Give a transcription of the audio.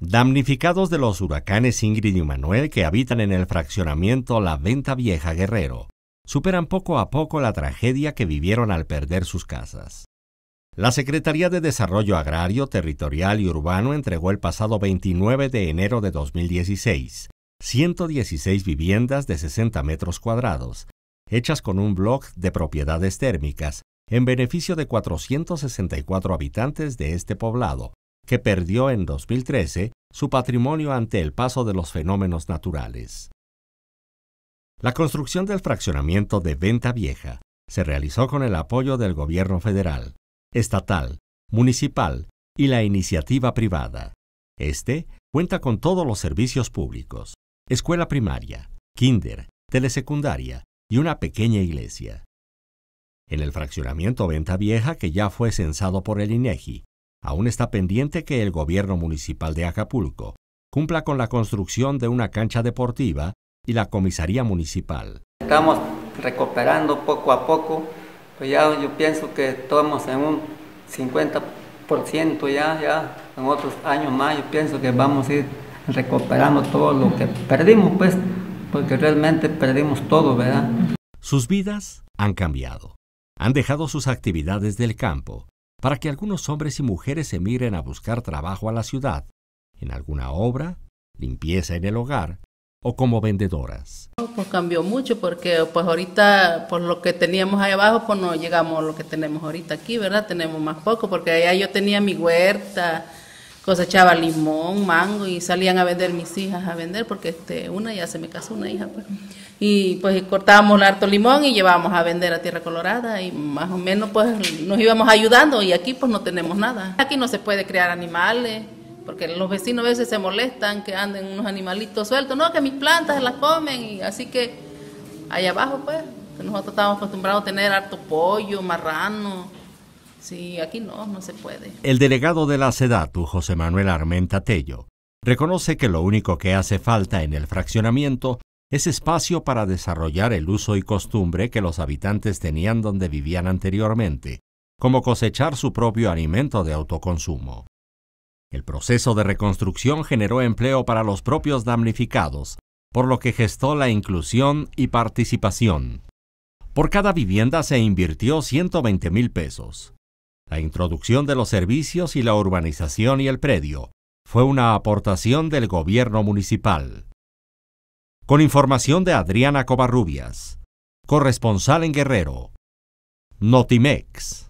damnificados de los huracanes Ingrid y Manuel que habitan en el fraccionamiento La Venta Vieja Guerrero, superan poco a poco la tragedia que vivieron al perder sus casas. La Secretaría de Desarrollo Agrario, Territorial y Urbano entregó el pasado 29 de enero de 2016 116 viviendas de 60 metros cuadrados, hechas con un bloc de propiedades térmicas, en beneficio de 464 habitantes de este poblado, que perdió en 2013 su patrimonio ante el paso de los fenómenos naturales. La construcción del fraccionamiento de Venta Vieja se realizó con el apoyo del gobierno federal, estatal, municipal y la iniciativa privada. Este cuenta con todos los servicios públicos, escuela primaria, kinder, telesecundaria y una pequeña iglesia. En el fraccionamiento Venta Vieja, que ya fue censado por el INEGI aún está pendiente que el gobierno municipal de Acapulco cumpla con la construcción de una cancha deportiva y la comisaría municipal. Estamos recuperando poco a poco, pues ya yo pienso que estamos en un 50% ya, ya en otros años más yo pienso que vamos a ir recuperando todo lo que perdimos, pues, porque realmente perdimos todo, ¿verdad? Sus vidas han cambiado. Han dejado sus actividades del campo para que algunos hombres y mujeres se miren a buscar trabajo a la ciudad, en alguna obra, limpieza en el hogar o como vendedoras. Pues cambió mucho porque pues ahorita por lo que teníamos ahí abajo pues no llegamos a lo que tenemos ahorita aquí, ¿verdad? Tenemos más poco porque allá yo tenía mi huerta, echaba limón, mango y salían a vender mis hijas a vender porque este una ya se me casó una hija pues. Y pues cortábamos el harto limón y llevábamos a vender a Tierra Colorada y más o menos pues nos íbamos ayudando y aquí pues no tenemos nada. Aquí no se puede crear animales porque los vecinos a veces se molestan que anden unos animalitos sueltos, no, que mis plantas las comen y así que allá abajo pues nosotros estábamos acostumbrados a tener harto pollo, marrano Sí, aquí no, no se puede. El delegado de la SEDATU, José Manuel Armenta Tello, reconoce que lo único que hace falta en el fraccionamiento es espacio para desarrollar el uso y costumbre que los habitantes tenían donde vivían anteriormente, como cosechar su propio alimento de autoconsumo. El proceso de reconstrucción generó empleo para los propios damnificados, por lo que gestó la inclusión y participación. Por cada vivienda se invirtió 120 mil pesos. La introducción de los servicios y la urbanización y el predio fue una aportación del gobierno municipal. Con información de Adriana Covarrubias, corresponsal en Guerrero. Notimex.